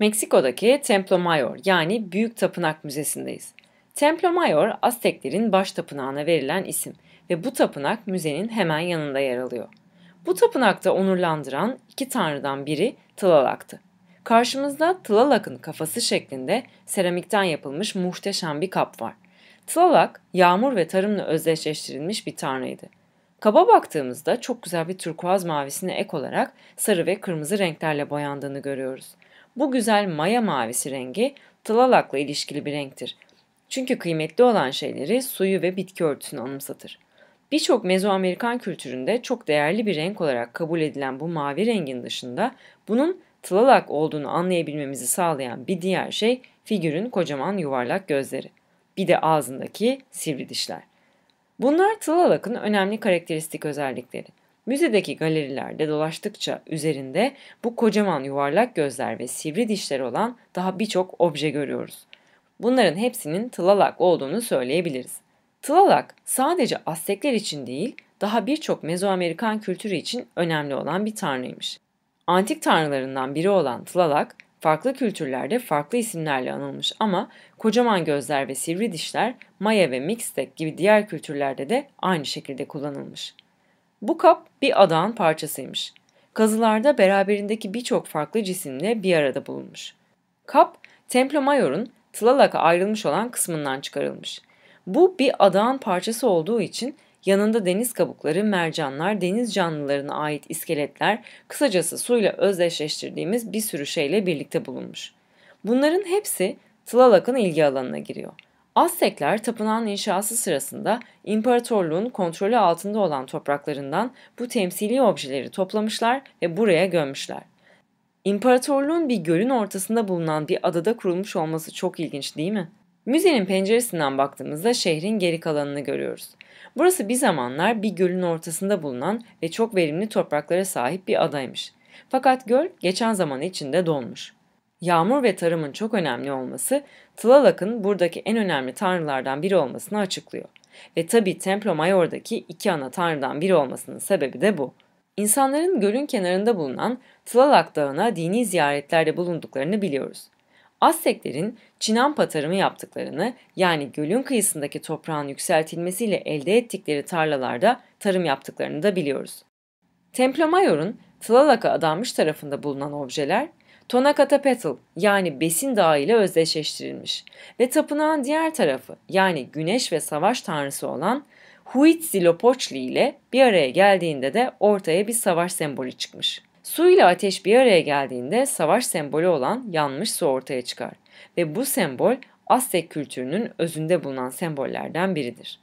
Meksiko'daki Templo Mayor yani Büyük Tapınak Müzesi'ndeyiz. Templo Mayor Azteklerin baş tapınağına verilen isim ve bu tapınak müzenin hemen yanında yer alıyor. Bu tapınakta onurlandıran iki tanrıdan biri Tılalak'tı. Karşımızda Tlaloc'un kafası şeklinde seramikten yapılmış muhteşem bir kap var. Tlaloc, yağmur ve tarımla özdeşleştirilmiş bir tanrıydı. Kaba baktığımızda çok güzel bir turkuaz mavisine ek olarak sarı ve kırmızı renklerle boyandığını görüyoruz. Bu güzel maya mavisi rengi tılalakla ilişkili bir renktir. Çünkü kıymetli olan şeyleri suyu ve bitki örtüsünü anımsatır. Birçok Mezoamerikan kültüründe çok değerli bir renk olarak kabul edilen bu mavi rengin dışında bunun tılalak olduğunu anlayabilmemizi sağlayan bir diğer şey figürün kocaman yuvarlak gözleri. Bir de ağzındaki sivri dişler. Bunlar Tılal önemli karakteristik özellikleri. Müzedeki galerilerde dolaştıkça üzerinde bu kocaman yuvarlak gözler ve sivri dişleri olan daha birçok obje görüyoruz. Bunların hepsinin tılalak olduğunu söyleyebiliriz. Tılalak sadece Aztekler için değil, daha birçok Mezoamerikan kültürü için önemli olan bir tanrıymış. Antik tanrılarından biri olan Tlalak, Farklı kültürlerde farklı isimlerle anılmış ama kocaman gözler ve sivri dişler Maya ve Mixtec gibi diğer kültürlerde de aynı şekilde kullanılmış. Bu kap bir adağın parçasıymış. Kazılarda beraberindeki birçok farklı cisimle bir arada bulunmuş. Kap, Templo Mayor'un Tlalak'a ayrılmış olan kısmından çıkarılmış. Bu bir adağın parçası olduğu için Yanında deniz kabukları, mercanlar, deniz canlılarına ait iskeletler, kısacası suyla özdeşleştirdiğimiz bir sürü şeyle birlikte bulunmuş. Bunların hepsi Tlaloc'un ilgi alanına giriyor. Aztekler tapınağın inşası sırasında imparatorluğun kontrolü altında olan topraklarından bu temsili objeleri toplamışlar ve buraya gömmüşler. İmparatorluğun bir gölün ortasında bulunan bir adada kurulmuş olması çok ilginç değil mi? Müzenin penceresinden baktığımızda şehrin geri kalanını görüyoruz. Burası bir zamanlar bir gölün ortasında bulunan ve çok verimli topraklara sahip bir adaymış. Fakat göl geçen zaman içinde donmuş. Yağmur ve tarımın çok önemli olması Tlaloc'un buradaki en önemli tanrılardan biri olmasını açıklıyor. Ve tabi Templo Mayor'daki iki ana tanrıdan biri olmasının sebebi de bu. İnsanların gölün kenarında bulunan Tlaloc Dağı'na dini ziyaretlerde bulunduklarını biliyoruz. Azteklerin Çinampa tarımı yaptıklarını yani gölün kıyısındaki toprağın yükseltilmesiyle elde ettikleri tarlalarda tarım yaptıklarını da biliyoruz. Templo Mayor'un Tlalaka adanmış tarafında bulunan objeler Tonacatapetl yani Besin Dağı ile özdeşleştirilmiş ve tapınağın diğer tarafı yani güneş ve savaş tanrısı olan Huitzilopochtli ile bir araya geldiğinde de ortaya bir savaş sembolü çıkmış. Su ile ateş bir araya geldiğinde savaş sembolü olan yanmış su ortaya çıkar ve bu sembol Aztek kültürünün özünde bulunan sembollerden biridir.